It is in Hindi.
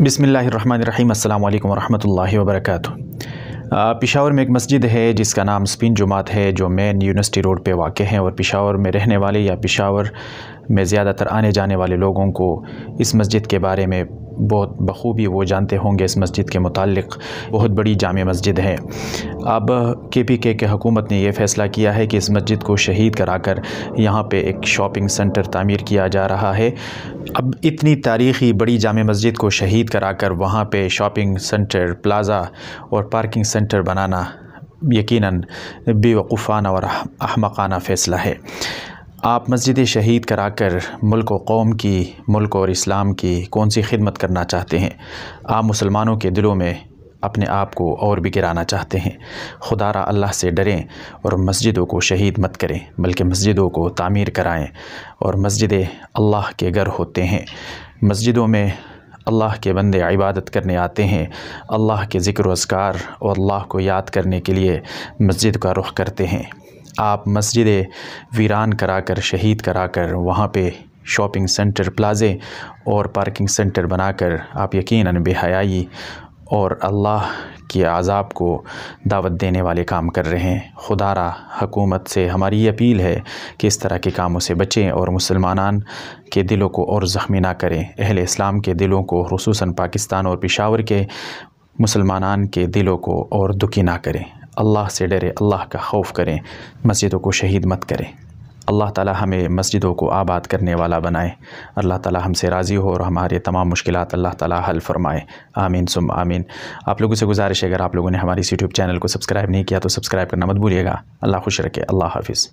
बिसमीम् अल्लाम वरहमल वर्क पिशावर में एक मस्जिद है जिसका नाम स्पिन जुमात है जो मेन यूनिवर्सिटी रोड पे वाक़ है और पिशावर में रहने वाले या पिशावर में ज़्यादातर आने जाने वाले लोगों को इस मस्जिद के बारे में बहुत बखूबी वो जानते होंगे इस मस्जिद के मुतालिक बहुत बड़ी जाम मस्जिद है अब के पी के के हकूमत ने यह फ़ैसला किया है कि इस मस्जिद को शहीद कराकर यहाँ पे एक शॉपिंग सेंटर तामीर किया जा रहा है अब इतनी तारीख़ी बड़ी जाम मस्जिद को शहीद कराकर वहाँ पे शॉपिंग सेंटर प्लाज़ा और पार्किंग सेंटर बनाना यकीनन बेवकूफ़ाना और अहमकाना फ़ैसला है आप मस्जिद शहीद कराकर मुल्क व कौम की मुल्क और इस्लाम की कौन सी खिदमत करना चाहते हैं आप मुसलमानों के दिलों में अपने आप को और भी गिराना चाहते हैं खुदारा अल्लाह से डरें और मस्जिदों को शहीद मत करें बल्कि मस्जिदों को तामीर कराएं और मस्जिदें अल्लाह के घर होते हैं मस्जिदों में अल्लाह के बंदे इबादत करने आते हैं अल्लाह के ज़िक्र असकार और अल्लाह को याद करने के लिए मस्जिद का रुख करते हैं आप मस्जिद वीरान कराकर शहीद कराकर वहाँ पे शॉपिंग सेंटर प्लाज़े और पार्किंग सेंटर बनाकर आप यकीन बेहयाई और अल्लाह के आज़ाब को दावत देने वाले काम कर रहे हैं खुदारा हकूमत से हमारी ये अपील है कि इस तरह के कामों से बचें और मुसलमान के दिलों को और ज़ख्मी ना करें अहल इस्लाम के दिलों को खसूस पाकिस्तान और पिशावर के मुसलमान के दिलों को और दुखी ना करें अल्लाह से डरें अल्लाह का खौफ करें मस्जिदों को शहीद मत करें अल्लाह ताला हमें मस्जिदों को आबाद करने वाला बनाए अल्लाह ताला हमसे राज़ी हो और हमारे तमाम मुश्किल अल्लाह ताला हल फरमाए आमीन सुम आमीन आप लोगों से गुजारिश है अगर आप लोगों ने हमारे यूट्यूब चैनल को सब्सक्राइब नहीं किया तो सब्सक्राइब करना मत भूलिएगा अल्लाह खुश रखे अल्लाह हाफिज़